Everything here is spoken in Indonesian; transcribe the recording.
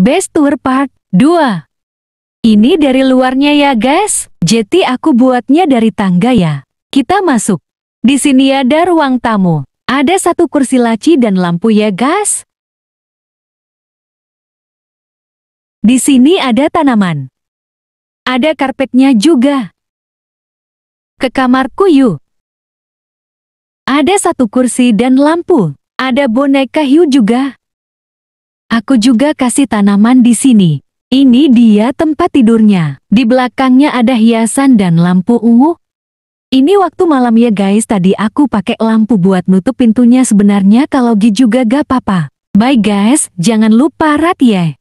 Best Tour Part 2 Ini dari luarnya ya guys, jeti aku buatnya dari tangga ya. Kita masuk. Di sini ada ruang tamu. Ada satu kursi laci dan lampu ya guys. Di sini ada tanaman. Ada karpetnya juga. Ke kamarku yuk. Ada satu kursi dan lampu. Ada boneka hiu juga. Aku juga kasih tanaman di sini. Ini dia tempat tidurnya. Di belakangnya ada hiasan dan lampu ungu. Ini waktu malam ya guys, tadi aku pakai lampu buat nutup pintunya sebenarnya kalau Gi juga gak apa-apa. Bye guys, jangan lupa rat ya.